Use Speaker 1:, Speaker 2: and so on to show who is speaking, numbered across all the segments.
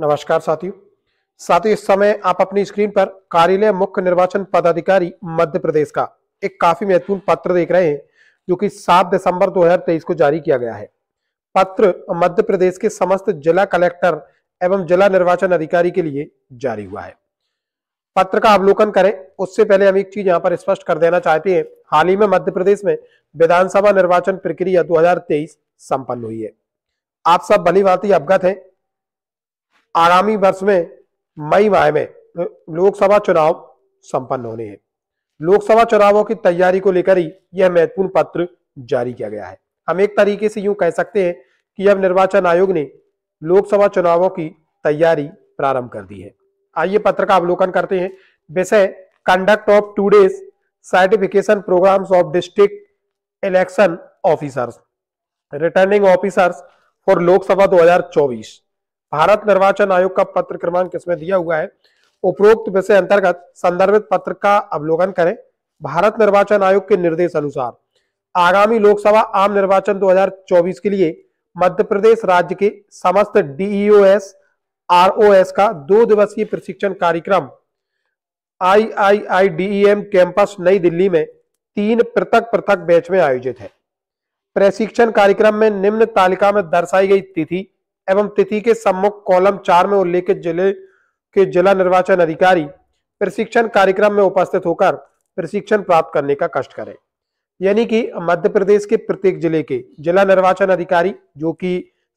Speaker 1: नमस्कार साथियों साथियों इस समय आप अपनी स्क्रीन पर कार्यालय मुख्य निर्वाचन पदाधिकारी मध्य प्रदेश का एक काफी महत्वपूर्ण पत्र देख रहे हैं जो कि 7 दिसंबर 2023 को जारी किया गया है पत्र मध्य प्रदेश के समस्त जिला कलेक्टर एवं जिला निर्वाचन अधिकारी के लिए जारी हुआ है पत्र का अवलोकन करें उससे पहले हम एक चीज यहाँ पर स्पष्ट कर देना चाहते हैं हाल ही में मध्य प्रदेश में विधानसभा निर्वाचन प्रक्रिया 2023 संपन्न हुई है आप सब भली भांति अवगत हैं आगामी वर्ष में मई माह में लोकसभा चुनाव संपन्न होने हैं लोकसभा चुनावों की तैयारी को लेकर ही यह महत्वपूर्ण पत्र जारी किया गया है हम एक तरीके से यूं कह सकते हैं कि अब निर्वाचन आयोग ने लोकसभा चुनावों की तैयारी प्रारंभ कर दी है आइए पत्र का अवलोकन करते हैं विषय conduct of two days certification programmes of district election officers returning officers for Lok Sabha 2024 Bharat निर्वाचन आयोग का पत्र क्रमांक इसमें दिया हुआ है उपरोक्त विषय अंतर्गत संदर्भित पत्र का अवलोकन करें भारत निर्वाचन आयोग के निर्देश अनुसार आगामी लोकसभा आम निर्वाचन 2024 के लिए मध्य प्रदेश राज्य के समस्त डीईओएस आरओएस e का दो दिवसीय प्रशिक्षण कार्यक्रम आई आई आई एम कैंपस नई दिल्ली में तीन पृथक पृथक बैच में आयोजित है प्रशिक्षण कार्यक्रम में निम्न तालिका में दर्शाई गई तिथि एवं तिथि के सम्मुख कॉलम चार में उल्लेखित जिले के जिला निर्वाचन अधिकारी प्रशिक्षण कार्यक्रम में उपस्थित होकर प्रशिक्षण प्राप्त करने का कष्ट करें यानी कि मध्य प्रदेश के प्रत्येक जिले के जिला निर्वाचन अधिकारी जो कि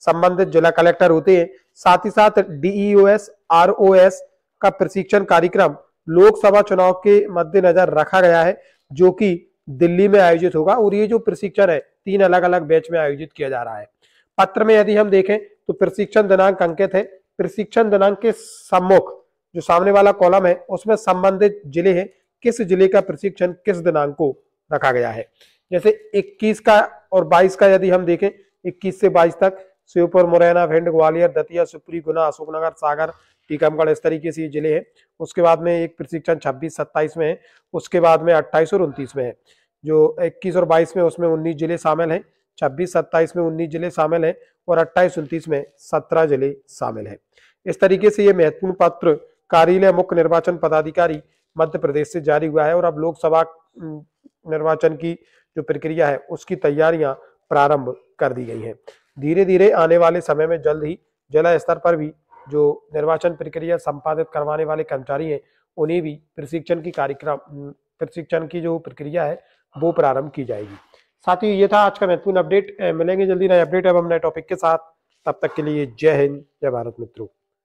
Speaker 1: संबंधित जिला कलेक्टर होते हैं साथ ही साथ डीईओएस आरओएस e का प्रशिक्षण कार्यक्रम लोकसभा चुनाव के मद्देनजर रखा गया है जो कि दिल्ली में आयोजित होगा और ये जो प्रशिक्षण है तीन अलग अलग बैच में आयोजित किया जा रहा है पत्र में यदि हम देखें तो प्रशिक्षण दिनांक अंकित है प्रशिक्षण दिनांक के सम्मुख जो सामने वाला कॉलम है उसमें संबंधित जिले हैं किस जिले का प्रशिक्षण किस दिनांक को रखा गया है जैसे 21 का और 22 का यदि हम देखें 21 से 22 तक श्योपुर मुरैना भिंड ग्वालियर दतिया सुप्री गुना अशोकनगर सागर टीकमगढ़ इस तरीके से ये जिले हैं उसके बाद में एक प्रशिक्षण 26 सत्ताईस में है उसके बाद में 28 और उनतीस में है जो 21 और 22 में उसमें 19 जिले शामिल हैं छब्बीस सत्ताईस में उन्नीस जिले शामिल हैं और अट्ठाईस उनतीस में सत्रह जिले शामिल हैं इस तरीके से ये महत्वपूर्ण पत्र कार्यालय मुख्य निर्वाचन पदाधिकारी मध्य प्रदेश से जारी हुआ है और अब लोकसभा निर्वाचन की जो प्रक्रिया है उसकी तैयारियां प्रारंभ कर दी गई हैं धीरे धीरे आने वाले समय में जल्द ही जिला स्तर पर भी जो निर्वाचन प्रक्रिया संपादित करवाने वाले कर्मचारी हैं उन्हें भी प्रशिक्षण की कार्यक्रम प्रशिक्षण की जो प्रक्रिया है वो प्रारंभ की जाएगी साथ ही ये था आज का महत्वपूर्ण अपडेट मिलेंगे जल्दी नए अपडेट अब हम नए टॉपिक के साथ तब तक के लिए जय हिंद जय भारत मित्रों